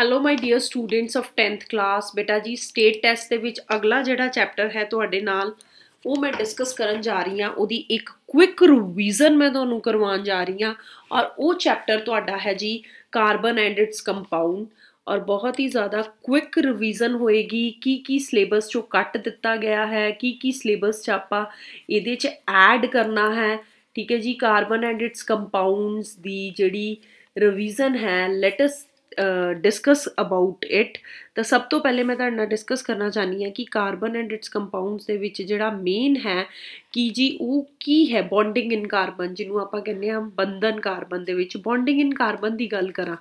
hello my dear students of 10th class ਬੇਟਾ ਜੀ state test ਦੇ ਵਿੱਚ ਅਗਲਾ ਜਿਹੜਾ ਚੈਪਟਰ ਹੈ ਤੁਹਾਡੇ ਨਾਲ ਉਹ ਮੈਂ ਡਿਸਕਸ ਕਰਨ ਜਾ ਰਹੀ ਹਾਂ ਉਹਦੀ ਇੱਕ ਕੁਇਕ ਰਿਵੀਜ਼ਨ ਮੈਂ ਤੁਹਾਨੂੰ ਕਰਵਾਉਣ ਜਾ ਰਹੀ ਹਾਂ ਔਰ ਉਹ ਚੈਪਟਰ ਤੁਹਾਡਾ ਹੈ ਜੀ ਕਾਰਬਨ ਐਂਡ ਇਟਸ ਕੰਪਾਊਂਡ ਔਰ ਬਹੁਤ ਹੀ ਜ਼ਿਆਦਾ ਕੁਇਕ ਰਿਵੀਜ਼ਨ ਹੋਏਗੀ ਕੀ ਕੀ ਸਿਲੇਬਸ ਚੋਂ ਕੱਟ ਦਿੱਤਾ ਗਿਆ ਹੈ ਕੀ ਕੀ ਸਿਲੇਬਸ ਚ ਆਪਾਂ ਇਹਦੇ ਚ ਐਡ ਕਰਨਾ ਹੈ ਠੀਕ ਹੈ ਜੀ ਕਾਰਬਨ ਐਂਡ ਇਟਸ ਕੰਪਾਊਂਡਸ ਦੀ ਜਿਹੜੀ ਰਿਵੀਜ਼ਨ ਹੈ let us discuss about it ਤਾਂ ਸਭ ਤੋਂ ਪਹਿਲੇ ਮੈਂ ਤੁਹਾਡੇ ਨਾਲ ਡਿਸਕਸ ਕਰਨਾ ਚਾਹਨੀ ਹਾਂ ਕਿ ਕਾਰਬਨ ਐਂਡ ਇਟਸ ਕੰਪਾਉਂਡਸ ਦੇ ਵਿੱਚ ਜਿਹੜਾ ਮੇਨ ਹੈ ਕਿ ਜੀ ਉਹ ਕੀ ਹੈ ਬੌਂਡਿੰਗ ਇਨ ਕਾਰਬਨ ਜਿਹਨੂੰ ਆਪਾਂ ਕਹਿੰਦੇ ਹਾਂ ਬੰਧਨ ਕਾਰਬਨ ਦੇ ਵਿੱਚ ਬੌਂਡਿੰਗ ਇਨ ਕਾਰਬਨ ਦੀ ਗੱਲ ਕਰਾਂ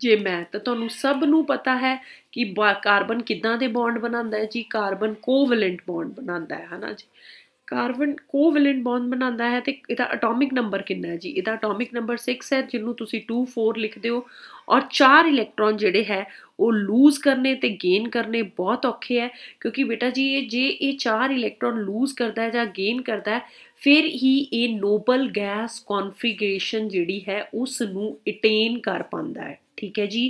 ਜੇ ਮੈਂ ਤਾਂ ਤੁਹਾਨੂੰ ਸਭ ਨੂੰ ਪਤਾ ਹੈ ਕਿ ਕਾਰਬਨ ਕਿਦਾਂ ਦੇ ਬੌਂਡ ਬਣਾਉਂਦਾ ਹੈ ਜੀ ਕਾਰਬਨ ਕੋਵਲੈਂਟ ਬੌਂਡ ਬਣਾਉਂਦਾ ਹੈ ਹਨਾ ਜੀ ਕਾਰਬਨ ਕੋਵਲੈਂਟ ਬੌਂਡ ਬਣਾਉਂਦਾ ਹੈ ਤੇ ਇਹਦਾ ਐਟੋਮਿਕ ਨੰਬਰ ਕਿੰਨਾ ਹੈ ਜੀ ਇਹਦਾ ਐਟੋਮਿਕ ਨੰਬਰ 6 ਹੈ ਜਿਹਨੂੰ ਤੁਸੀਂ 2 4 ਲਿਖਦੇ ਹੋ ਔਰ ਚਾਰ ਇਲੈਕਟ੍ਰੋਨ ਜਿਹੜੇ ਹੈ ਉਹ ਲੂਜ਼ ਕਰਨੇ ਤੇ ਗੇਨ ਕਰਨੇ ਬਹੁਤ ਔਖੇ ਹੈ ਕਿਉਂਕਿ ਬੇਟਾ ਜੀ ਇਹ ਜੇ ਇਹ ਚਾਰ ਇਲੈਕਟ੍ਰੋਨ ਲੂਜ਼ ਕਰਦਾ ਹੈ ਜਾਂ ਗੇਨ ਕਰਦਾ ਹੈ ਫਿਰ ਹੀ ਇਹ ਨੋਬਲ ਗੈਸ ਕਨਫੀਗਰੇਸ਼ਨ ਜਿਹੜੀ ਹੈ ਉਸ ਨੂੰ ਅਟੇਨ ਕਰ ਪਾਉਂਦਾ ਹੈ ਠੀਕ ਹੈ ਜੀ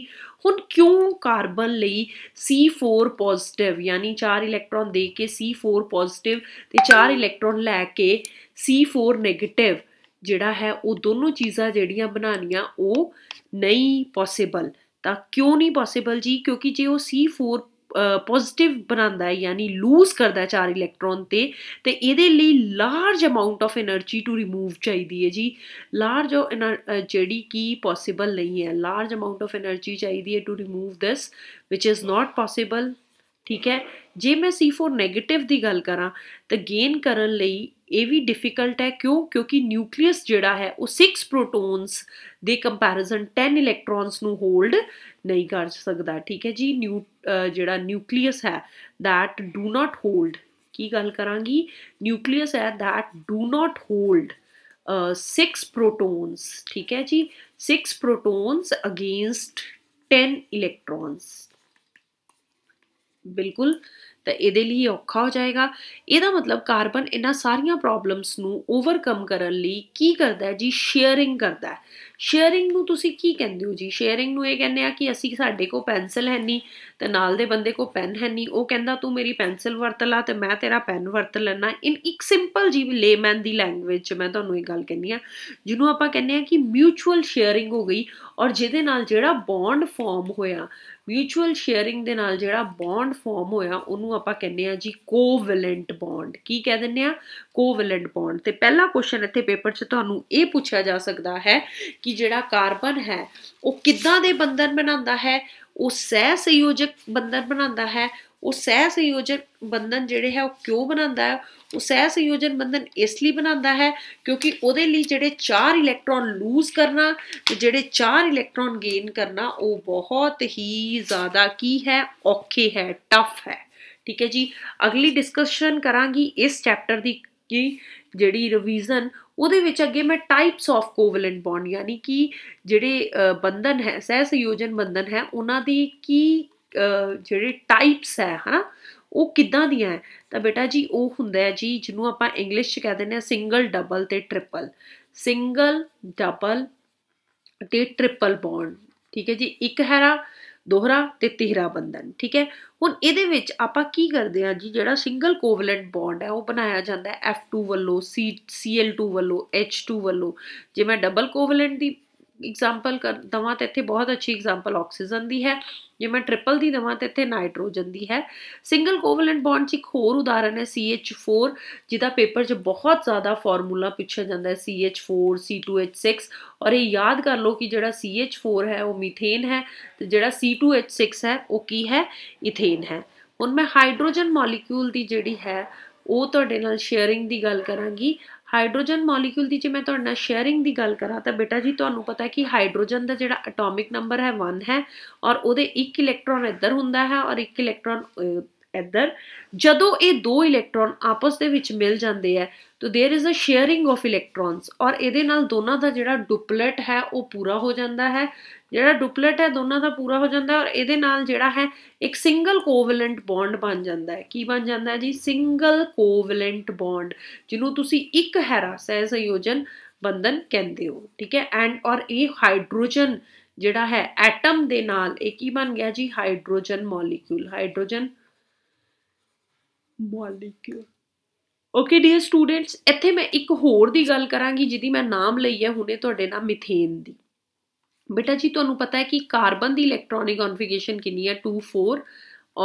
ਹੁਣ ਕਿਉਂ ਕਾਰਬਨ ਲਈ C4 ਪੋਜ਼ਿਟਿਵ ਯਾਨੀ 4 ਇਲੈਕਟ੍ਰੋਨ ਦੇ ਕੇ C4 ਪੋਜ਼ਿਟਿਵ ਤੇ 4 ਇਲੈਕਟ੍ਰੋਨ ਲੈ ਕੇ C4 ਨੈਗੇਟਿਵ ਜਿਹੜਾ ਹੈ ਉਹ ਦੋਨੋਂ ਚੀਜ਼ਾਂ ਜਿਹੜੀਆਂ ਬਣਾਉਣੀਆਂ ਉਹ ਨਹੀਂ ਪੋਸੀਬਲ ਤਾਂ ਕਿਉਂ ਨਹੀਂ ਪੋਸੀਬਲ ਜੀ ਕਿਉਂਕਿ ਜੇ ਉਹ C4 ਪੋਜ਼ਿਟਿਵ ਬਣਾਉਂਦਾ ਹੈ ਯਾਨੀ ਲੂਜ਼ ਕਰਦਾ ਹੈ ਚਾਰ ਇਲੈਕਟ੍ਰੋਨ ਤੇ ਤੇ ਇਹਦੇ ਲਈ large amount of energy to remove ਚਾਹੀਦੀ ਹੈ ਜੀ ਲਾਰਜ ਜਿਹੜੀ ਕੀ ਪੋਸੀਬਲ ਨਹੀਂ ਹੈ ਲਾਰਜ ਅਮਾਉਂਟ ਆਫ એનર્ਜੀ ਚਾਹੀਦੀ ਹੈ to remove this which is not possible ਠੀਕ ਹੈ ਜੇ ਮੈਂ C4 네ਗੇਟਿਵ ਦੀ ਗੱਲ ਕਰਾਂ ਤਾਂ ਗੇਨ ਕਰਨ ਲਈ ਇਹ ਵੀ ਡਿਫਿਕਲਟ ਹੈ ਕਿਉਂ ਕਿਉਂਕਿ ਨਿਊਕਲੀਅਸ ਜਿਹੜਾ ਹੈ ਉਹ 6 ਪ੍ਰੋਟੋਨਸ ਦੇ ਕੰਪੈਰੀਜ਼ਨ 10 ਇਲੈਕਟ੍ਰੋਨਸ ਨੂੰ ਹੋਲਡ ਨਹੀਂ ਕਰ ਸਕਦਾ ਠੀਕ ਹੈ ਜੀ ਨਿਊ ਜਿਹੜਾ ਨਿਊਕਲੀਅਸ ਹੈ that do not hold ਕੀ ਗੱਲ ਕਰਾਂਗੀ ਨਿਊਕਲੀਅਸ ਹੈ that do not hold 6 protons ਠੀਕ ਹੈ ਜੀ 6 ਪ੍ਰੋਟੋਨਸ ਅਗੇਂਸਟ 10 ਇਲੈਕਟ੍ਰੋਨਸ ਬਿਲਕੁਲ ਤਾਂ ਇਹਦੇ ਲਈ ਔਖਾ ਹੋ ਜਾਏਗਾ ਇਹਦਾ ਮਤਲਬ ਕਾਰਬਨ ਇਹਨਾਂ ਸਾਰੀਆਂ ਪ੍ਰੋਬਲਮਸ ਨੂੰ ਓਵਰਕਮ ਕਰਨ ਲਈ ਕੀ ਕਰਦਾ ਹੈ ਜੀ ਸ਼ੇਅਰਿੰਗ ਕਰਦਾ ਹੈ ਸ਼ੇਅਰਿੰਗ ਨੂੰ ਤੁਸੀਂ ਕੀ ਕਹਿੰਦੇ ਹੋ ਜੀ ਸ਼ੇਅਰਿੰਗ ਨੂੰ ਇਹ ਕਹਿੰਦੇ ਆ ਕਿ ਅਸੀਂ ਸਾਡੇ ਕੋ ਪੈਨਸਲ ਹੈ ਨਹੀਂ ਤੇ ਨਾਲ ਦੇ ਬੰਦੇ ਕੋ ਪੈਨ ਹੈ ਨਹੀਂ ਉਹ ਕਹਿੰਦਾ ਤੂੰ ਮੇਰੀ ਪੈਨਸਲ ਵਰਤ ਲੈ ਤੇ ਮੈਂ ਤੇਰਾ ਪੈਨ ਵਰਤ ਲੈਣਾ ਇਨ ਇੱਕ ਸਿੰਪਲ ਜੀ ਲੇਮੈਨ ਦੀ ਲੈਂਗੁਏਜ ਚ ਮੈਂ ਤੁਹਾਨੂੰ ਇਹ ਗੱਲ ਕਹਿੰਨੀ ਆ ਜਿਹਨੂੰ ਆਪਾਂ ਕਹਿੰਦੇ ਆ ਕਿ ਮਿਊਚੁਅਲ ਸ਼ੇਅਰਿੰਗ ਹੋ ਗਈ ਔਰ ਜਿਹਦੇ ਨਾਲ ਜਿਹੜਾ ਬੌਂਡ ਫਾਰਮ ਹੋਇਆ ਮਿਊਚੁਅਲ ਸ਼ੇਅਰਿੰਗ ਦੇ ਨਾਲ ਜਿਹੜਾ ਬੌਂਡ ਫਾਰਮ ਹੋਇਆ ਉਹਨੂੰ ਆਪਾਂ ਕਹਿੰਦੇ ਆ ਜੀ ਕੋਵੈਲੈਂਟ ਬੌਂਡ ਕੀ ਕਹਿ ਦਿੰਨੇ ਆ ਕੋਵੈਲੈਂਟ ਬੌਂਡ ਤੇ ਪਹਿਲਾ ਕੁਐਸਚਨ ਇੱਥੇ ਪੇਪਰ 'ਚ ਤੁਹਾਨੂੰ ਇਹ ਪੁੱਛਿਆ ਜਾ ਸਕਦਾ ਹੈ ਕਿ ਜਿਹੜਾ ਕਾਰਬਨ ਹੈ ਉਹ ਕਿੱਦਾਂ ਦੇ ਬੰਧਨ ਬਣਾਉਂਦਾ ਹੈ ਉਹ ਸਹਿ ਸੰਯੋਜਕ ਬੰਧਨ ਬਣਾਉਂਦਾ ਹੈ ਉਹ ਸਹਿ ਸੰਯੋਜਕ ਬੰਧਨ ਜਿਹੜੇ ਹੈ ਉਹ ਕਿਉਂ ਬਣਾਉਂਦਾ ਹੈ ਉਹ ਸਹਿ ਸੰਯੋਜਨ ਬੰਧਨ ਇਸ ਲਈ ਬਣਾਉਂਦਾ ਹੈ ਕਿਉਂਕਿ ਉਹਦੇ ਲਈ ਜਿਹੜੇ 4 ਇਲੈਕਟ੍ਰੋਨ ਲੂਜ਼ ਕਰਨਾ ਤੇ ਜਿਹੜੇ 4 ਇਲੈਕਟ੍ਰੋਨ ਗੇਨ ਕਰਨਾ ਉਹ ਬਹੁਤ ਹੀ ਜ਼ਿਆਦਾ ਕੀ ਹੈ ਔਖੇ ਹੈ ਟਫ ਹੈ ਠੀਕ ਹੈ ਜੀ ਅਗਲੀ ਡਿਸਕਸ਼ਨ ਕਰਾਂਗੀ ਇਸ ਚੈਪਟਰ ਦੀ ਕੀ ਜਿਹੜੀ ਰਿਵੀਜ਼ਨ ਉਹਦੇ ਵਿੱਚ ਅੱਗੇ ਮੈਂ ਟਾਈਪਸ ਆਫ ਕੋਵਲੈਂਟ ਬੌਂਡ ਯਾਨੀ ਕਿ ਜਿਹੜੇ ਬੰਧਨ ਹੈ ਸਹਿ ਸੰਯੋਜਨ ਬੰਧਨ ਹੈ ਉਹਨਾਂ ਦੀ ਕੀ ਜਿਹੜੇ ਟਾਈਪਸ ਹੈ ਹਨਾ ਉਹ ਕਿੱਦਾਂ ਦੀਆਂ ਹੈ ਤਾਂ ਬੇਟਾ ਜੀ ਉਹ ਹੁੰਦਾ ਹੈ ਜੀ ਜਿਹਨੂੰ ਆਪਾਂ ਇੰਗਲਿਸ਼ 'ਚ ਕਹਿ ਦਿੰਦੇ ਆ ਸਿੰਗਲ ਡਬਲ ਤੇ ਟ੍ਰਿਪਲ ਸਿੰਗਲ ਡਬਲ ਤੇ ਟ੍ਰਿਪਲ ਬੌਂਡ ਠੀਕ ਹੈ ਜੀ ਇੱਕ ਹੈਰਾ ਦੋਹਰਾ ਤੇ ਤੀਹਰਾ ਬੰਧਨ ਠੀਕ ਹੈ ਹੁਣ ਇਹਦੇ ਵਿੱਚ ਆਪਾਂ ਕੀ ਕਰਦੇ ਆ ਜੀ ਜਿਹੜਾ ਸਿੰਗਲ ਕੋਵਲੈਂਟ ਬੌਂਡ ਹੈ ਉਹ ਬਣਾਇਆ ਜਾਂਦਾ ਹੈ F2 ਵੱਲੋਂ CCl2 Cl2 ਵੱਲੋਂ H2 ਵੱਲੋਂ ਜੇ ਮੈਂ ਡਬਲ ਕੋਵਲੈਂਟ ਦੀ ਐਗਜ਼ਾਮਪਲ ਕਰ ਦਵਾਂ ਤੇ ਇੱਥੇ ਬਹੁਤ ਅੱਛੀ ਐਗਜ਼ਾਮਪਲ ਆਕਸੀਜਨ ਦੀ ਹੈ ਜੇ ਮੈਂ ਟ੍ਰਿਪਲ ਦੀ ਦਵਾਂ ਤੇ ਇੱਥੇ ਨਾਈਟ੍ਰੋਜਨ ਦੀ ਹੈ ਸਿੰਗਲ ਕੋਵਲੈਂਟ ਬੌਂਡ 'ਚ ਇੱਕ ਹੋਰ ਉਦਾਹਰਨ ਹੈ CH4 ਜਿਹਦਾ ਪੇਪਰ 'ਚ ਬਹੁਤ ਜ਼ਿਆਦਾ ਫਾਰਮੂਲਾ ਪੁੱਛਿਆ ਜਾਂਦਾ ਹੈ CH4 C2H6 ਔਰ ਇਹ ਯਾਦ ਕਰ ਲਓ ਕਿ ਜਿਹੜਾ CH4 ਹੈ ਉਹ ਮੀਥੇਨ ਹੈ ਤੇ ਜਿਹੜਾ C2H6 ਹੈ ਉਹ ਕੀ ਹੈ ਇਥੇਨ ਹੈ ਹੁਣ ਮੈਂ ਹਾਈਡਰੋਜਨ ਮੋਲੀਕਿਊਲ ਦੀ ਜਿਹੜੀ ਹੈ ਉਹ ਤੁਹਾਡੇ ਨਾਲ ਸ਼ੇਅਰਿੰਗ ਦੀ ਗੱਲ ਕਰਾਂਗੀ ਹਾਈਡਰੋਜਨ ਮੋਲੀਕਿਊਲ ਦੀ ਜੇ ਮੈਂ ਤੁਹਾਡੇ ਨਾਲ ਸ਼ੇਅਰਿੰਗ ਦੀ ਗੱਲ ਕਰਾਂ ਤਾਂ ਬੇਟਾ ਜੀ ਤੁਹਾਨੂੰ ਪਤਾ ਹੈ ਕਿ ਹਾਈਡਰੋਜਨ ਦਾ ਜਿਹੜਾ ਐਟੋਮਿਕ ਨੰਬਰ ਹੈ 1 ਹੈ ਔਰ ਉਹਦੇ ਇੱਕ ਇਲੈਕਟ੍ਰੋਨ ਇੱਧਰ ਹੁੰਦਾ ਹੈ ਔਰ ਇੱਕ ਇਲੈਕਟ੍ਰੋਨ ਇੱਧਰ ਜਦੋਂ ਇਹ ਦੋ ਇਲੈਕਟ੍ਰੋਨ ਆਪਸ ਦੇ ਵਿੱਚ ਮਿਲ ਜਾਂਦੇ ਆ ਤਾਂ there is a sharing of electrons ਔਰ ਇਹਦੇ ਨਾਲ ਦੋਨਾਂ ਦਾ ਜਿਹੜਾ ਡੁਪਲੇਟ ਹੈ ਉਹ ਪੂਰਾ ਹੋ ਜਾਂਦਾ ਹੈ ਜਿਹੜਾ ਡੁਪਲੇਟ ਹੈ ਦੋਨਾਂ ਦਾ ਪੂਰਾ ਹੋ ਜਾਂਦਾ ਔਰ ਇਹਦੇ ਨਾਲ ਜਿਹੜਾ ਹੈ ਇੱਕ ਸਿੰਗਲ ਕੋਵਲੈਂਟ ਬੌਂਡ ਬਣ ਜਾਂਦਾ ਹੈ ਕੀ ਬਣ ਜਾਂਦਾ ਹੈ ਜੀ ਸਿੰਗਲ ਕੋਵਲੈਂਟ ਬੌਂਡ ਜਿਹਨੂੰ ਤੁਸੀਂ ਇੱਕ ਹੈਰਾ ਸਹਿ ਸੰਯੋਜਨ ਬੰਧਨ ਕਹਿੰਦੇ ਹੋ ਠੀਕ ਹੈ ਐਂਡ ਔਰ ਇਹ ਹਾਈਡਰੋਜਨ ਜਿਹੜਾ ਹੈ ਐਟਮ ਦੇ ਨਾਲ ਇਹ ਕੀ ਬਣ ਗਿਆ ਜੀ hydrogen molecule hydrogen molecule okay dear students ਇੱਥੇ ਮੈਂ ਇੱਕ ਹੋਰ ਦੀ ਗੱਲ ਕਰਾਂਗੀ ਜਿਹਦੀ ਮੈਂ ਨਾਮ ਲਈ ਹੈ ਹੁਣੇ ਤੁਹਾਡੇ ਨਾਲ ਮਿਥੇਨ ਦੀ ਬੇਟਾ ਜੀ ਤੁਹਾਨੂੰ ਪਤਾ ਹੈ ਕਿ ਕਾਰਬਨ ਦੀ ਇਲੈਕਟ੍ਰੋਨਿਕ ਕਨਫਿਗਰੇਸ਼ਨ ਕਿੰਨੀ ਹੈ 2 4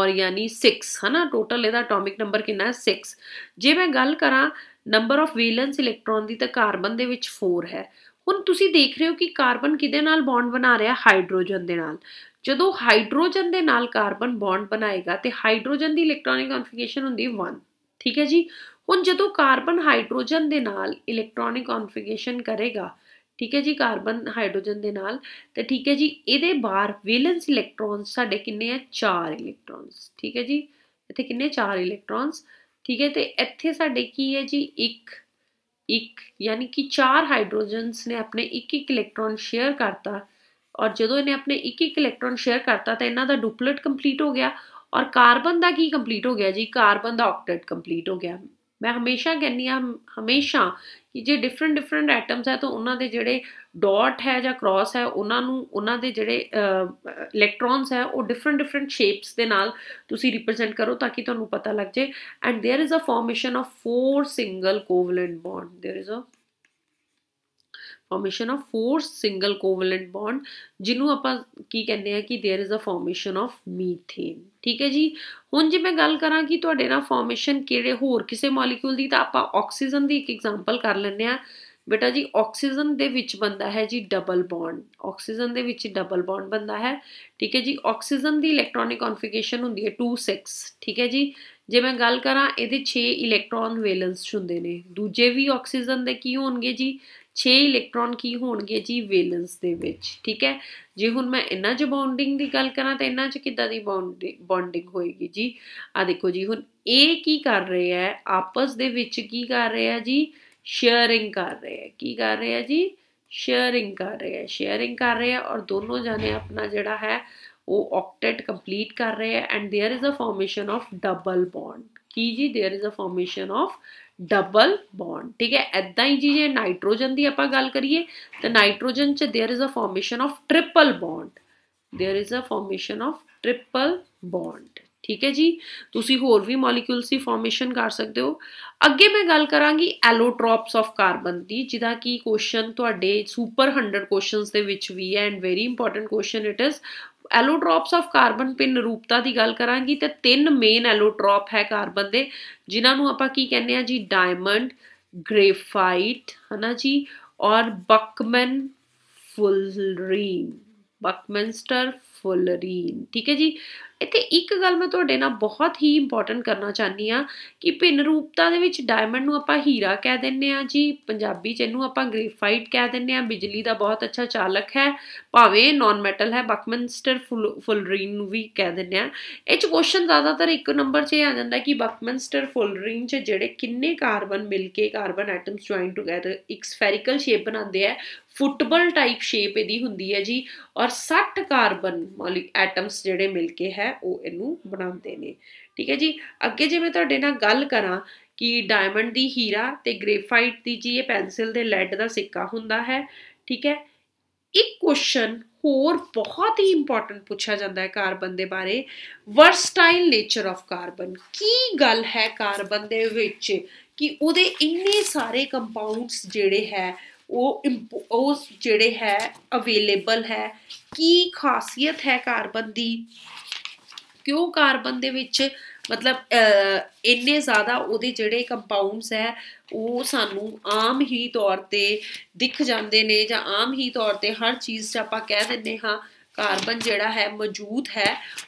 ਔਰ ਯਾਨੀ 6 ਹਨਾ ਟੋਟਲ ਇਹਦਾ ਐਟੋਮਿਕ ਨੰਬਰ ਕਿੰਨਾ ਹੈ 6 ਜੇ ਮੈਂ ਗੱਲ ਕਰਾਂ ਨੰਬਰ ਆਫ ਵੈਲੈਂਸ ਇਲੈਕਟ੍ਰੋਨ ਦੀ ਤਾਂ ਕਾਰਬਨ ਦੇ ਵਿੱਚ 4 ਹੈ ਹੁਣ ਤੁਸੀਂ ਦੇਖ ਰਹੇ ਹੋ ਕਿ ਕਾਰਬਨ ਕਿਹਦੇ ਨਾਲ ਬੌਂਡ ਬਣਾ ਰਿਹਾ ਹਾਈਡਰੋਜਨ ਦੇ ਨਾਲ ਜਦੋਂ ਹਾਈਡਰੋਜਨ ਦੇ ਨਾਲ ਕਾਰਬਨ ਬੌਂਡ ਬਣਾਏਗਾ ਤੇ ਹਾਈਡਰੋਜਨ ਦੀ ਇਲੈਕਟ੍ਰੋਨਿਕ ਕਨਫਿਗਰੇਸ਼ਨ ਹੁੰਦੀ 1 ਠੀਕ ਹੈ ਜੀ ਹੁਣ ਜਦੋਂ ਕਾਰਬਨ ਹਾਈਡਰੋਜਨ ਦੇ ਨਾਲ ਇਲੈਕਟ੍ਰੋਨਿਕ ਕਨਫਿਗਰੇਸ਼ਨ ਕਰੇਗਾ ਠੀਕ ਹੈ ਜੀ ਕਾਰਬਨ ਹਾਈਡਰੋਜਨ ਦੇ ਨਾਲ ਤੇ ਠੀਕ ਹੈ ਜੀ ਇਹਦੇ ਬਾਹਰ ਵੈਲੈਂਸ ਇਲੈਕਟ੍ਰੋਨਸ ਸਾਡੇ ਕਿੰਨੇ ਆ 4 ਇਲੈਕਟ੍ਰੋਨਸ ਠੀਕ ਹੈ ਜੀ ਇੱਥੇ ਕਿੰਨੇ 4 ਇਲੈਕਟ੍ਰੋਨਸ ਠੀਕ ਹੈ ਤੇ ਇੱਥੇ ਸਾਡੇ ਕੀ ਹੈ ਜੀ ਇੱਕ ਇੱਕ ਯਾਨੀ ਕਿ ਚਾਰ ਹਾਈਡਰੋਜਨਸ ਨੇ ਆਪਣੇ ਇੱਕ ਇੱਕ ਇਲੈਕਟ੍ਰੋਨ ਸ਼ੇਅਰ ਕਰਤਾ ਔਰ ਜਦੋਂ ਇਹਨੇ ਆਪਣੇ ਇੱਕ ਇੱਕ ਇਲੈਕਟ੍ਰੋਨ ਸ਼ੇਅਰ ਕਰਤਾ ਤਾਂ ਇਹਨਾਂ ਦਾ ਡੁਪਲੇਟ ਕੰਪਲੀਟ ਹੋ ਗਿਆ ਔਰ ਕਾਰਬਨ ਦਾ ਕੀ ਕੰਪਲੀਟ ਹੋ ਗਿਆ ਜੀ ਕਾਰਬਨ ਦਾ ਆਕਟੇਟ ਕੰਪਲੀਟ ਹੋ ਗਿਆ ਮੈਂ ਹਮੇਸ਼ਾ ਕਹਿੰਨੀ ਆ ਹਮੇਸ਼ਾ ਕਿ ਜੇ ਡਿਫਰੈਂਟ ਡਿਫਰੈਂਟ ਐਟਮਸ ਹੈ ਤਾਂ ਉਹਨਾਂ ਦੇ ਜਿਹੜੇ ਡਾਟ ਹੈ ਜਾਂ ਕ੍ਰਾਸ ਹੈ ਉਹਨਾਂ ਨੂੰ ਉਹਨਾਂ ਦੇ ਜਿਹੜੇ ਇਲੈਕਟ੍ਰੋਨਸ ਹੈ ਉਹ ਡਿਫਰੈਂਟ ਡਿਫਰੈਂਟ ਸ਼ੇਪਸ ਦੇ ਨਾਲ ਤੁਸੀਂ ਰਿਪਰੈਜ਼ੈਂਟ ਕਰੋ ਤਾਂ ਕਿ ਤੁਹਾਨੂੰ ਪਤਾ ਲੱਗ ਜੇ and there is a formation of four single covalent bond there is a formation of four single covalent bond ਜਿਹਨੂੰ ਆਪਾਂ ਕੀ ਕਹਿੰਦੇ ਆ ਕਿ there is a formation of methane ਠੀਕ ਹੈ ਜੀ ਹੁਣ ਜੇ ਮੈਂ ਗੱਲ ਕਰਾਂ ਕਿ ਤੁਹਾਡੇ ਨਾਲ ਫਾਰਮੇਸ਼ਨ ਕਿਹੜੇ ਹੋਰ ਕਿਸੇ ਮੋਲੀਕਿਊਲ ਦੀ ਤਾਂ ਆਪਾਂ ਆਕਸੀਜਨ ਦੀ ਇੱਕ ਐਗਜ਼ਾਮਪਲ ਕਰ ਲੈਂਦੇ ਆ ਬੇਟਾ ਜੀ ਆਕਸੀਜਨ ਦੇ ਵਿੱਚ ਬੰਦਾ ਹੈ ਜੀ ਡਬਲ ਬੌਂਡ ਆਕਸੀਜਨ ਦੇ ਵਿੱਚ ਡਬਲ ਬੌਂਡ ਬੰਦਾ ਹੈ ਠੀਕ ਹੈ ਜੀ ਆਕਸੀਜਨ ਦੀ ਇਲੈਕਟ੍ਰੋਨਿਕ ਕਨਫਿਗਰੇਸ਼ਨ ਹੁੰਦੀ ਹੈ 2 ਠੀਕ ਹੈ ਜੀ ਜੇ ਮੈਂ ਗੱਲ ਕਰਾਂ ਇਹਦੇ 6 ਇਲੈਕਟ੍ਰੋਨ ਵੈਲੈਂਸ ਹੁੰਦੇ ਨੇ ਦੂਜੇ ਵੀ ਆਕਸੀਜਨ ਦੇ ਕੀ ਹੋਣਗੇ ਜੀ 6 ਇਲੈਕਟ੍ਰੋਨ ਕੀ ਹੋਣਗੇ ਜੀ ਵੈਲੈਂਸ ਦੇ ਵਿੱਚ ਠੀਕ ਹੈ ਜੇ ਹੁਣ ਮੈਂ ਇਹਨਾਂ 'ਚ ਬੌਂਡਿੰਗ ਦੀ ਗੱਲ ਕਰਾਂ ਤਾਂ ਇਹਨਾਂ 'ਚ ਕਿੱਦਾਂ ਦੀ ਬੌਂਡਿੰਗ ਹੋਏਗੀ ਜੀ ਆ ਦੇਖੋ ਜੀ ਹੁਣ ਇਹ ਕੀ ਕਰ ਰਿਹਾ ਹੈ ਆਪਸ ਦੇ ਵਿੱਚ ਕੀ ਕਰ ਰਿਹਾ ਜੀ ਸ਼ੇਅਰਿੰਗ ਕਰ ਰਿਹਾ ਹੈ ਕੀ ਕਰ ਰਿਹਾ ਜੀ ਸ਼ੇਅਰਿੰਗ ਕਰ ਰਿਹਾ ਹੈ ਸ਼ੇਅਰਿੰਗ ਕਰ ਰਿਹਾ ਹੈ ਔਰ ਦੋਨੋਂ ਜਾਨੇ ਆਪਣਾ ਜਿਹੜਾ ਹੈ ਉਹ ਆਕਟੇਟ ਕੰਪਲੀਟ ਕਰ ਰਹੇ ਹੈ and there is a formation of double bond ਕੀ ਜੀ there is a formation of double bond ਠੀਕ ਹੈ ਐਦਾਂ ਹੀ ਜੀ ਜੇ ਨਾਈਟ੍ਰੋਜਨ ਦੀ ਆਪਾਂ ਗੱਲ ਕਰੀਏ ਤਾਂ ਨਾਈਟ੍ਰੋਜਨ ਚ there is a formation of triple bond there is a formation of triple bond ਠੀਕ ਹੈ ਜੀ ਤੁਸੀਂ ਹੋਰ ਵੀ ਮੋਲੀਕਿਊਲਸ ਦੀ ਫਾਰਮੇਸ਼ਨ ਕਰ ਸਕਦੇ ਹੋ ਅੱਗੇ ਮੈਂ ਗੱਲ ਕਰਾਂਗੀ ਐਲੋਟ੍ਰੋਪਸ ਆਫ ਕਾਰਬਨ ਦੀ ਜਿਹਦਾ ਕੀ ਕੁਐਸਚਨ ਤੁਹਾਡੇ ਸੁਪਰ 100 ਕੁਐਸਚਨਸ ਦੇ ਵਿੱਚ ਵੀ ਹੈ and very important question it is allotropes of carbon ਪਿੰਨ ਰੂਪਤਾ ਦੀ ਗੱਲ ਕਰਾਂਗੀ ਤੇ ਤਿੰਨ ਮੇਨ ਐਲੋਟ੍ਰੋਪ ਹੈ ਕਾਰਬਨ ਦੇ ਜਿਨ੍ਹਾਂ ਨੂੰ ਆਪਾਂ ਕੀ ਕਹਿੰਦੇ ਆ ਜੀ ਡਾਇਮੰਡ ਗ੍ਰੇਫਾਈਟ ਹਨਾ ਜੀ ਔਰ ਬਕਮਨ ਫੁਲਰੀਨ ਬਕਮਨਸਟਰ ਫੁਲਰੀਨ ਠੀਕ ਹੈ ਜੀ ਇੱਥੇ ਇੱਕ ਗੱਲ ਮੈਂ ਤੁਹਾਡੇ ਨਾਲ ਬਹੁਤ ਹੀ ਇੰਪੋਰਟੈਂਟ ਕਰਨਾ ਚਾਹਨੀ ਆ ਕਿ ਪਿੰਨ ਰੂਪਤਾ ਦੇ ਵਿੱਚ ਡਾਇਮੰਡ ਨੂੰ ਆਪਾਂ ਹੀਰਾ ਕਹਿ ਦਿੰਨੇ ਆ ਜੀ ਪੰਜਾਬੀ ਚ ਇਹਨੂੰ ਆਪਾਂ ਗ੍ਰੇਫਾਈਟ ਕਹਿ ਦਿੰਨੇ ਆ ਬਿਜਲੀ ਦਾ ਬਹੁਤ ਅੱਛਾ ਚਾਲਕ ਹੈ ਭਾਵੇਂ ਨਾਨ ਮੈਟਲ ਹੈ ਬਕਮਨਸਟਰ ਫੁਲਰੀਨ ਨੂੰ ਵੀ ਕਹਿ ਦਿੰਨੇ ਆ ਇਹ ਚ ਕੁਐਸਚਨ ਜ਼ਿਆਦਾਤਰ ਇੱਕ ਨੰਬਰ 'ਚ ਆ ਜਾਂਦਾ ਕਿ ਬਕਮਨਸਟਰ ਫੁਲਰੀਨ 'ਚ ਜਿਹੜੇ ਕਿੰਨੇ ਕਾਰਬਨ ਮਿਲ ਕੇ ਕਾਰਬਨ ਐਟਮਸ ਜੁਆਇਨ ਟੁਗੇਦਰ ਇੱਕ ਸਫੈਰੀਕਲ ਸ਼ੇਪ ਬਣਾਉਂਦੇ ਆ ਫੁੱਟਬਾਲ ਟਾਈਪ ਸ਼ੇਪ ਇਹਦੀ ਹੁੰਦੀ ਹੈ ਜੀ ਔਰ 60 ਕਾਰਬਨ ਐਟਮਸ ਜਿਹੜੇ ਮਿਲ ਕੇ ਹੈ ਉਹ ਇਹਨੂੰ ਬਣਾਉਂਦੇ ਨੇ ਠੀਕ ਹੈ ਜੀ ਅੱਗੇ ਜੇ ਮੈਂ ਤੁਹਾਡੇ ਨਾਲ ਗੱਲ ਕਰਾਂ ਕਿ ਡਾਇਮੰਡ ਦੀ ਹੀਰਾ ਤੇ ਗ੍ਰੇਫਾਈਟ ਦੀ ਜੀ ਇਹ ਪੈਨਸਲ ਦੇ ਲੈਡ ਦਾ ਸਿੱਕਾ ਹੁੰਦਾ ਹੈ ਠੀਕ ਹੈ ਇੱਕ ਕੁਐਸਚਨ ਹੋਰ ਬਹੁਤ ਹੀ ਇੰਪੋਰਟੈਂਟ ਪੁੱਛਿਆ ਜਾਂਦਾ ਹੈ ਕਾਰਬਨ ਦੇ ਬਾਰੇ ਵਰਸਟਾਈਲ ਨੇਚਰ ਆਫ ਕਾਰਬਨ ਕੀ ਗੱਲ ਹੈ ਕਾਰਬਨ ਦੇ ਵਿੱਚ ਕਿ ਉਹਦੇ ਇੰਨੇ ਸਾਰੇ ਕੰਪਾਊਂਡਸ ਜਿਹੜੇ ਹੈ ਉਹ ਉਸ ਜਿਹੜੇ ਹੈ ਅਵੇਲੇਬਲ ਹੈ ਕੀ ਖਾਸੀਅਤ ਹੈ ਕਾਰਬਨ ਦੀ ਕਿਉਂ ਕਾਰਬਨ ਦੇ ਵਿੱਚ ਮਤਲਬ ਇੰਨੇ ਜ਼ਿਆਦਾ ਉਹਦੇ ਜਿਹੜੇ ਕੰਪਾਉਂਡਸ ਹੈ ਉਹ ਸਾਨੂੰ ਆਮ ਹੀ ਤੌਰ ਤੇ ਦਿਖ ਜਾਂਦੇ ਨੇ ਜਾਂ ਆਮ ਹੀ ਤੌਰ ਤੇ ਹਰ ਚੀਜ਼ 'ਚ ਆਪਾਂ ਕਹਿ ਦਿੰਦੇ ਹਾਂ ਕਾਰਬਨ ਜਿਹੜਾ ਹੈ ਮੌਜੂਦ ਹੈ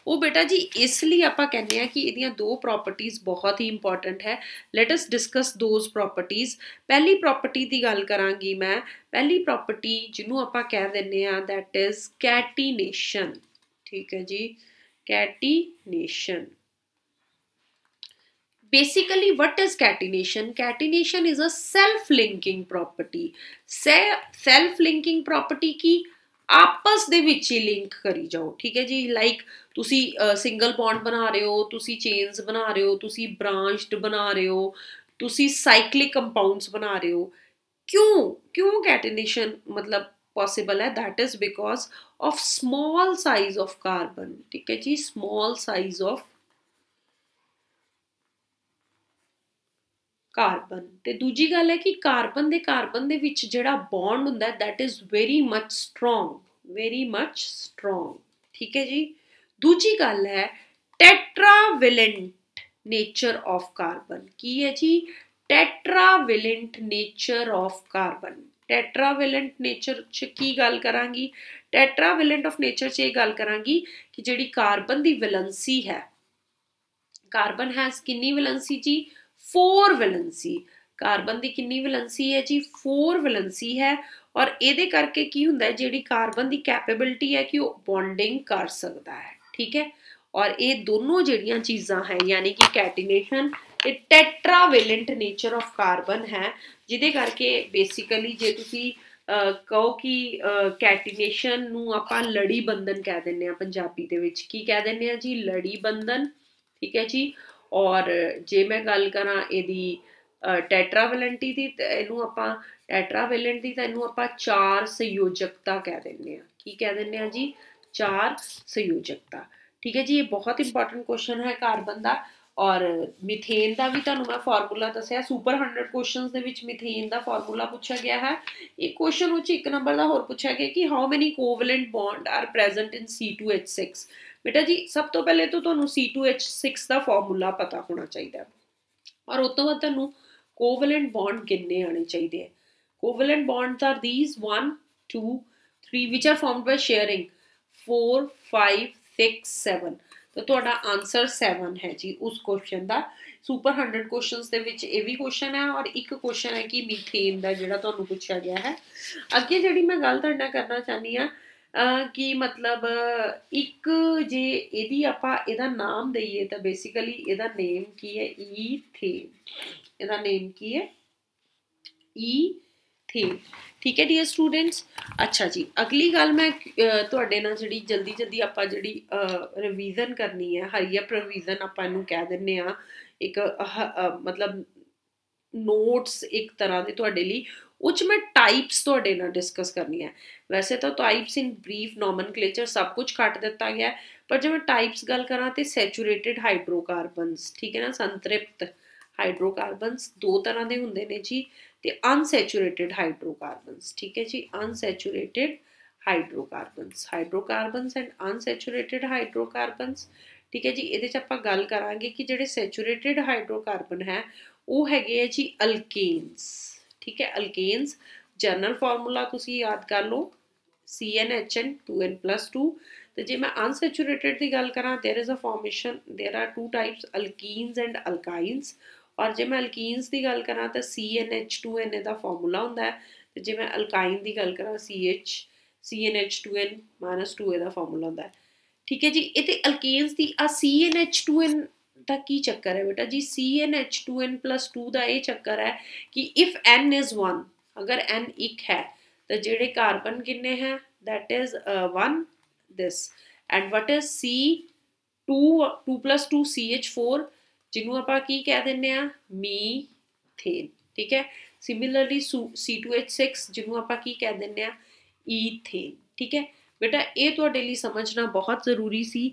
ਉਹ ਬੇਟਾ ਜੀ ਇਸ ਲਈ ਆਪਾਂ ਕਹਿੰਦੇ ਆ ਕਿ ਇਹਦੀਆਂ ਦੋ ਪ੍ਰੋਪਰਟੀਆਂ ਬਹੁਤ ਹੀ ਇੰਪੋਰਟੈਂਟ ਹੈ ਲੈਟ ਅਸ ਡਿਸਕਸ ਦੋਸ ਪ੍ਰੋਪਰਟੀਆਂ ਪਹਿਲੀ ਪ੍ਰੋਪਰਟੀ ਦੀ ਗੱਲ ਕਰਾਂਗੀ ਮੈਂ ਪਹਿਲੀ ਪ੍ਰੋਪਰਟੀ ਜਿਹਨੂੰ ਆਪਾਂ ਕਹਿ ਦਿੰਨੇ ਆ ਦੈਟ ਇਜ਼ ਕੈਟੀਨੇਸ਼ਨ ਠੀਕ ਹੈ ਜੀ catenation basically what is catenation catenation is a self linking property self linking property की ਆਪਸ ਦੇ ਵਿੱਚ ਹੀ ਲਿੰਕ ਕਰੀ ਜਾਓ ਠੀਕ ਹੈ ਜੀ ਲਾਈਕ ਤੁਸੀਂ ਸਿੰਗਲ ਬੌਂਡ ਬਣਾ ਰਹੇ ਹੋ ਤੁਸੀਂ ਚੇਨਸ ਬਣਾ ਰਹੇ ਹੋ ਤੁਸੀਂ ਬ੍ਰਾਂਚਡ ਬਣਾ ਰਹੇ ਹੋ ਤੁਸੀਂ ਸਾਈਕਲਿਕ ਕੰਪਾਉਂਡਸ ਬਣਾ ਰਹੇ ਹੋ क्यों क्यों कैटेनेशन मतलब पॉसिबल है that is because of small size of carbon ठीक है जी स्मॉल साइज ऑफ ਕਾਰਬਨ ਤੇ ਦੂਜੀ ਗੱਲ ਹੈ ਕਿ ਕਾਰਬਨ ਦੇ ਕਾਰਬਨ ਦੇ ਵਿੱਚ ਜਿਹੜਾ ਬੌਂਡ ਹੁੰਦਾ ਹੈ that is very much strong very much strong ਠੀਕ ਹੈ ਜੀ ਦੂਜੀ ਗੱਲ ਹੈ ਟੈਟਰਾਵੈਲੈਂਟ ਨੇਚਰ ਆਫ ਕਾਰਬਨ ਕੀ ਹੈ ਜੀ tetravalent nature of carbon tetravalent nature ਚ ਕੀ ਗੱਲ ਕਰਾਂਗੀ ਟੈਟਰਾਵੈਲੈਂਟ ਆਫ ਨੇਚਰ ਚ ਇਹ ਗੱਲ ਕਰਾਂਗੀ ਕਿ ਜਿਹੜੀ ਕਾਰਬਨ ਦੀ ਵੈਲੈਂਸੀ ਹੈ ਕਾਰਬਨ ਹੈਜ਼ ਕਿੰਨੀ ਵੈਲੈਂਸੀ ਜੀ 4 ਵੈਲੈਂਸੀ ਕਾਰਬਨ ਦੀ ਕਿੰਨੀ ਵੈਲੈਂਸੀ ਹੈ ਜੀ 4 ਵੈਲੈਂਸੀ ਹੈ ਔਰ ਇਹਦੇ ਕਰਕੇ ਕੀ ਹੁੰਦਾ ਹੈ ਜਿਹੜੀ ਕਾਰਬਨ ਦੀ ਕੈਪੇਬਿਲਟੀ ਹੈ ਕਿ ਉਹ ਬੌਂਡਿੰਗ ਕਰ ਸਕਦਾ ਹੈ ਠੀਕ ਹੈ ਔਰ ਇਹ ਦੋਨੋਂ ਜਿਹੜੀਆਂ ਚੀਜ਼ਾਂ ਹੈ ਯਾਨੀ ਕਿ ਕੈਟੀਨੇਸ਼ਨ ਇਹ ਟੈਟਰਾਵੈਲੈਂਟ ਨੇਚਰ ਆਫ ਕਾਰਬਨ ਹੈ ਜਿਹਦੇ ਕਰਕੇ ਬੇਸਿਕਲੀ ਜੇ ਤੁਸੀਂ ਕਹੋ ਕਿ ਕੈਟੀਨੇਸ਼ਨ ਨੂੰ ਆਪਾਂ ਲੜੀ ਬੰਧਨ ਕਹਿ ਦਿੰਨੇ ਆ ਪੰਜਾਬੀ ਦੇ ਵਿੱਚ ਕੀ ਕਹਿ ਦਿੰਨੇ ਆ ਜੀ ਲੜੀ ਬੰਧਨ ਠੀਕ ਹੈ ਜੀ ਔਰ ਜੇ ਮੈਂ ਗੱਲ ਕਰਾਂ ਇਹਦੀ ਟੈਟਰਾਵੈਲੈਂਟੀ ਦੀ ਇਹਨੂੰ ਆਪਾਂ ਟੈਟਰਾਵੈਲੈਂਟ ਦੀ ਤਾਂ ਇਹਨੂੰ ਆਪਾਂ ਚਾਰ ਸੰਯੋਜਕਤਾ ਕਹਿ ਦਿੰਦੇ ਆ ਕੀ ਕਹਿ ਦਿੰਦੇ ਆ ਜੀ ਚਾਰ ਸੰਯੋਜਕਤਾ ਠੀਕ ਹੈ ਜੀ ਇਹ ਬਹੁਤ ਇੰਪੋਰਟੈਂਟ ਕੁਐਸਚਨ ਹੈ ਕਾਰਬਨ ਦਾ ਔਰ ਮੀਥੇਨ ਦਾ ਵੀ ਤੁਹਾਨੂੰ ਮੈਂ ਫਾਰਮੂਲਾ ਦੱਸਿਆ ਸੁਪਰ 100 ਕੁਐਸਚਨਸ ਦੇ ਵਿੱਚ ਮੀਥੇਨ ਦਾ ਫਾਰਮੂਲਾ ਪੁੱਛਿਆ ਗਿਆ ਹੈ ਇਹ ਕੁਐਸਚਨ ਵਿੱਚ ਇੱਕ ਨੰਬਰ ਦਾ ਹੋਰ ਪੁੱਛਿਆ ਗਿਆ ਕਿ how many covalent bond are present in C2H6 ਬੇਟਾ ਜੀ ਸਭ ਤੋਂ ਪਹਿਲੇ ਤਾਂ ਤੁਹਾਨੂੰ C2H6 ਦਾ ਫਾਰਮੂਲਾ ਪਤਾ ਹੋਣਾ ਚਾਹੀਦਾ ਹੈ ਔਰ ਉਸ ਤੋਂ ਬਾਅਦ ਤੁਹਾਨੂੰ ਕੋਵਲੈਂਟ ਬੌਂਡ ਕਿੰਨੇ ਆਣੇ ਚਾਹੀਦੇ ਹੈ covalent bonds are these 1 2 3 which are formed by sharing 4 5 6 7 ਤਾਂ ਤੁਹਾਡਾ ਆਨਸਰ 7 ਹੈ ਜੀ ਉਸ ਕੁਐਸਚਨ ਦਾ ਸੁਪਰ 100 ਕੁਐਸਚਨਸ ਦੇ ਵਿੱਚ ਇਹ ਵੀ ਕੁਐਸਚਨ ਹੈ ਔਰ ਇੱਕ ਕੁਐਸਚਨ ਹੈ ਕਿ ਮੀਥੇਨ ਦਾ ਜਿਹੜਾ ਤੁਹਾਨੂੰ ਪੁੱਛਿਆ ਗਿਆ ਹੈ ਅੱਗੇ ਜਿਹੜੀ ਮੈਂ ਗੱਲ ਤੁਹਾਡਾ ਕਰਨਾ ਚਾਹਨੀ ਆ ਕਿ ਮਤਲਬ ਇੱਕ ਜੇ ਇਹਦੀ ਆਪਾਂ ਇਹਦਾ ਨਾਮ ਦਈਏ ਤਾਂ ਬੇਸਿਕਲੀ ਇਹਦਾ ਨੇਮ ਕੀ ਹੈ ਈਥੇਨ ਇਹਦਾ ਨੇਮ ਕੀ ਹੈ ਈ ਥੀਮ ਠੀਕ ਹੈ ਡੀਅਰ ਸਟੂਡੈਂਟਸ ਅੱਛਾ ਜੀ ਅਗਲੀ ਗੱਲ ਮੈਂ ਤੁਹਾਡੇ ਨਾਲ ਜਿਹੜੀ ਜਲਦੀ ਜਲਦੀ ਆਪਾਂ ਜਿਹੜੀ ਰਿਵੀਜ਼ਨ ਕਰਨੀ ਹੈ ਹਰੀ ਅਪ ਰਿਵੀਜ਼ਨ ਆਪਾਂ ਇਹਨੂੰ ਕਹਿ ਦਿੰਨੇ ਆ ਇੱਕ ਮਤਲਬ ਨੋਟਸ ਇੱਕ ਤਰ੍ਹਾਂ ਦੇ ਤੁਹਾਡੇ ਲਈ ਉੱਚ ਮੈਂ ਟਾਈਪਸ ਤੁਹਾਡੇ ਨਾਲ ਡਿਸਕਸ ਕਰਨੀਆਂ ਵੈਸੇ ਤਾਂ ਟਾਈਪਸ ਇਨ ਬਰੀਫ ਨੋਮਨਕਲੇਚਰ ਸਭ ਕੁਝ ਕੱਟ ਦਿੱਤਾ ਗਿਆ ਪਰ ਜੇ ਮੈਂ ਟਾਈਪਸ ਗੱਲ ਕਰਾਂ ਤੇ ਸੈਚੂਰੇਟਿਡ ਹਾਈਡਰੋਕਾਰਬਨਸ ਠੀਕ ਹੈ ਨਾ ਸੰਤ੍ਰਿਪਤ ਹਾਈਡਰੋਕਾਰਬਨਸ ਦੋ ਤਰ੍ਹਾਂ ਦੇ ਹੁੰਦੇ ਨੇ ਜੀ ਤੇ ਅਨਸੈਚੂਰੇਟਿਡ ਹਾਈਡਰੋਕਾਰਬਨਸ ਠੀਕ ਹੈ ਜੀ ਅਨਸੈਚੂਰੇਟਿਡ ਹਾਈਡਰੋਕਾਰਬਨਸ ਹਾਈਡਰੋਕਾਰਬਨਸ ਐਂਡ ਅਨਸੈਚੂਰੇਟਿਡ ਹਾਈਡਰੋਕਾਰਬਨਸ ਠੀਕ ਹੈ ਜੀ ਇਹਦੇ 'ਚ ਆਪਾਂ ਗੱਲ ਕਰਾਂਗੇ ਕਿ ਜਿਹੜੇ ਸੈਚੂਰੇਟਿਡ ਹਾਈਡਰੋਕਾਰਬਨ ਹੈ ਉਹ ਹੈਗੇ ਆ ਜੀ ਅਲਕੇਨਸ ਠੀਕ ਹੈ ਅਲਕੇਨਸ ਜਨਰਲ ਫਾਰਮੂਲਾ ਤੁਸੀਂ ਯਾਦ ਕਰ ਲਓ CnHn 2n+2 ਤੇ ਜੇ ਮੈਂ ਅਨਸੈਚੂਰੇਟਿਡ ਦੀ ਗੱਲ ਕਰਾਂ there is a formation there are two types alkenes and alkynes ਔਰ ਜੇ ਮੈਂ ਅਲਕੀਨਸ ਦੀ ਗੱਲ ਕਰਾਂ ਤਾਂ CnH2n ਦਾ ਫਾਰਮੂਲਾ ਹੁੰਦਾ ਹੈ ਤੇ ਜੇ ਮੈਂ ਅਲਕਾਈਨ ਦੀ ਗੱਲ ਕਰਾਂ CH CnH2n-2 ਇਹਦਾ ਫਾਰਮੂਲਾ ਹੁੰਦਾ ਹੈ ਠੀਕ ਹੈ ਜੀ ਇਹ ਤੇ ਅਲਕੀਨਸ ਦੀ ਆ CnH2n ਦਾ ਕੀ ਚੱਕਰ ਹੈ ਬੇਟਾ ਜੀ CnH2n 2 ਦਾ ਇਹ ਚੱਕਰ ਹੈ ਕਿ ਇਫ n ਇਜ਼ 1 ਅਗਰ n ਇੱਕ ਹੈ ਤਾਂ ਜਿਹੜੇ ਕਾਰਬਨ ਕਿੰਨੇ ਹੈ that is uh, 1 this and what is c 2 2 plus 2 ch4 जिन्हों आप की कह दें मीथेन ठीक है similarly C two H six जिन्हों आप की कह दें ईथेन ठीक है बेटा ये तो समझना बहुत जरूरी सी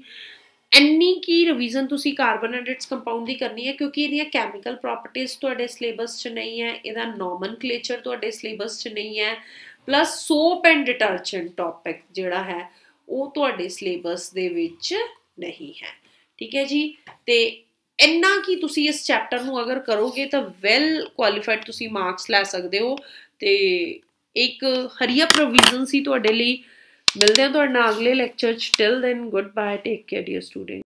ਐਨੀ ਕੀ ਰਿਵੀਜ਼ਨ ਤੁਸੀਂ ਕਾਰਬੋਨੇਟਿਡਸ ਕੰਪਾਊਂਡ ਦੀ ਕਰਨੀ ਹੈ ਕਿਉਂਕਿ ਇਹਦੀਆਂ ਕੈਮੀਕਲ ਪ੍ਰੋਪਰਟੀਆਂ ਤੁਹਾਡੇ ਸਿਲੇਬਸ 'ਚ ਨਹੀਂ ਹੈ ਇਹਦਾ ਨੋਮਨਕਲੇਚਰ ਤੁਹਾਡੇ ਸਿਲੇਬਸ 'ਚ ਨਹੀਂ ਹੈ plus soap and detergent topic ਜਿਹੜਾ ਹੈ ਉਹ ਤੁਹਾਡੇ ਸਿਲੇਬਸ ਦੇ ਵਿੱਚ ਨਹੀਂ ਹੈ ਠੀਕ ਹੈ ਜੀ ਤੇ ਇੰਨਾ ਕੀ ਤੁਸੀਂ ਇਸ ਚੈਪਟਰ ਨੂੰ ਅਗਰ ਕਰੋਗੇ ਤਾਂ ਵੈਲ ਕੁਆਲੀਫਾਈਡ ਤੁਸੀਂ ਮਾਰਕਸ ਲੈ ਸਕਦੇ ਹੋ ਤੇ ਇੱਕ ਹਰੀਆ ਪ੍ਰੋਵੀਜ਼ਨ ਸੀ ਤੁਹਾਡੇ ਲਈ ਮਿਲਦੇ ਹਾਂ ਤੁਹਾਡੇ ਨਾਲ ਅਗਲੇ ਲੈਕਚਰ 'ਚ till then good bye take care dear student